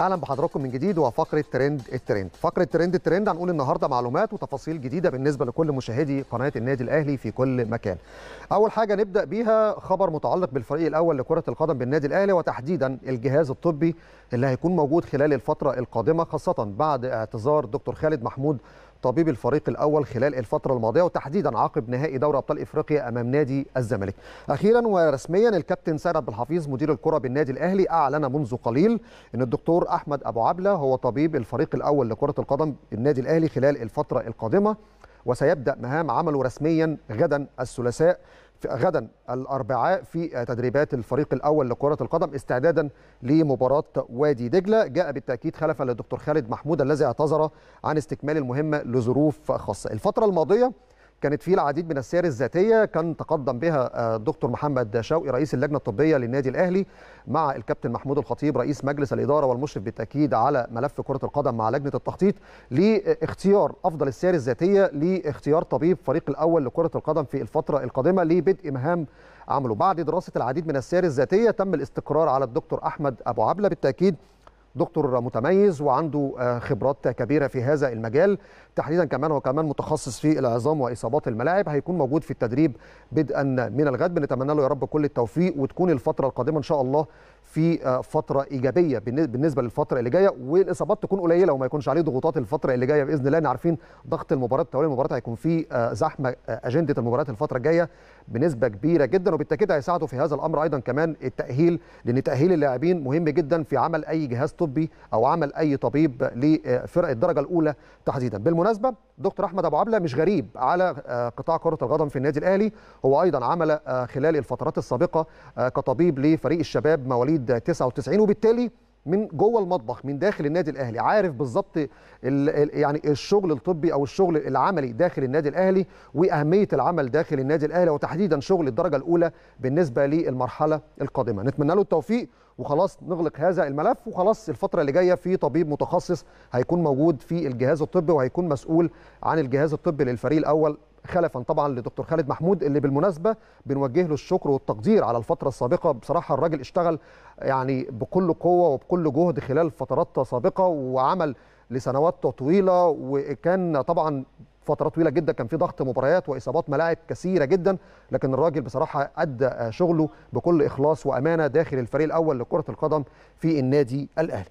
اهلا بحضراتكم من جديد وفقره ترند الترند فقره ترند الترند هنقول النهارده معلومات وتفاصيل جديده بالنسبه لكل مشاهدي قناه النادي الاهلي في كل مكان اول حاجه نبدا بيها خبر متعلق بالفريق الاول لكره القدم بالنادي الاهلي وتحديدا الجهاز الطبي اللي هيكون موجود خلال الفتره القادمه خاصه بعد اعتذار دكتور خالد محمود طبيب الفريق الاول خلال الفتره الماضيه وتحديدا عقب نهائي دوري ابطال افريقيا امام نادي الزمالك. اخيرا ورسميا الكابتن سيد عبد الحفيظ مدير الكره بالنادي الاهلي اعلن منذ قليل ان الدكتور احمد ابو عبله هو طبيب الفريق الاول لكره القدم بالنادي الاهلي خلال الفتره القادمه وسيبدا مهام عمله رسميا غدا الثلاثاء غدا الاربعاء في تدريبات الفريق الاول لكره القدم استعدادا لمباراه وادي دجله جاء بالتاكيد خلفا للدكتور خالد محمود الذي اعتذر عن استكمال المهمه لظروف خاصه الفتره الماضيه كانت فيه العديد من السير الذاتيه كان تقدم بها الدكتور آه، محمد شوقي رئيس اللجنه الطبيه للنادي الاهلي مع الكابتن محمود الخطيب رئيس مجلس الاداره والمشرف بالتاكيد على ملف كره القدم مع لجنه التخطيط لاختيار افضل السير الذاتيه لاختيار طبيب فريق الاول لكره القدم في الفتره القادمه لبدء مهام عمله بعد دراسه العديد من السير الذاتيه تم الاستقرار على الدكتور احمد ابو عبله بالتاكيد دكتور متميز وعنده آه، خبرات كبيره في هذا المجال تحديدا كمان هو كمان متخصص في العظام واصابات الملاعب هيكون موجود في التدريب بدءا من الغد بنتمنى له يا رب كل التوفيق وتكون الفتره القادمه ان شاء الله في آه، فتره ايجابيه بالنسبه للفتره اللي جايه والاصابات تكون قليله وما يكونش عليه ضغوطات الفتره اللي جايه باذن الله احنا عارفين ضغط المباراه توالي المباراه هيكون في آه، زحمه اجنده المباريات الفتره الجايه بنسبه كبيره جدا وبالتاكيد هيساعده في هذا الامر ايضا كمان التاهيل لان تاهيل اللاعبين مهم جدا في عمل اي جهاز طبي طبي او عمل اي طبيب لفرق الدرجه الاولى تحديدا بالمناسبه دكتور احمد ابو عبله مش غريب على آه، قطاع كره القدم في النادي الاهلي هو ايضا عمل آه، خلال الفترات السابقه آه، كطبيب لفريق الشباب مواليد 99 وبالتالي من جوه المطبخ من داخل النادي الاهلي عارف بالظبط يعني الشغل الطبي او الشغل العملي داخل النادي الاهلي واهميه العمل داخل النادي الاهلي وتحديدا شغل الدرجه الاولى بالنسبه للمرحله القادمه نتمنى له التوفيق وخلاص نغلق هذا الملف وخلاص الفتره اللي جايه في طبيب متخصص هيكون موجود في الجهاز الطبي وهيكون مسؤول عن الجهاز الطبي للفريق الاول خلفا طبعا لدكتور خالد محمود اللي بالمناسبه بنوجه له الشكر والتقدير على الفتره السابقه بصراحه الراجل اشتغل يعني بكل قوه وبكل جهد خلال فترات سابقه وعمل لسنوات طويله وكان طبعا فتره طويله جدا كان في ضغط مباريات واصابات ملاعب كثيره جدا لكن الراجل بصراحه ادى شغله بكل اخلاص وامانه داخل الفريق الاول لكره القدم في النادي الاهلي